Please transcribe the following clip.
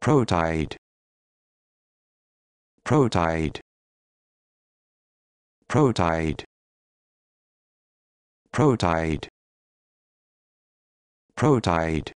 protide protide protide protide protide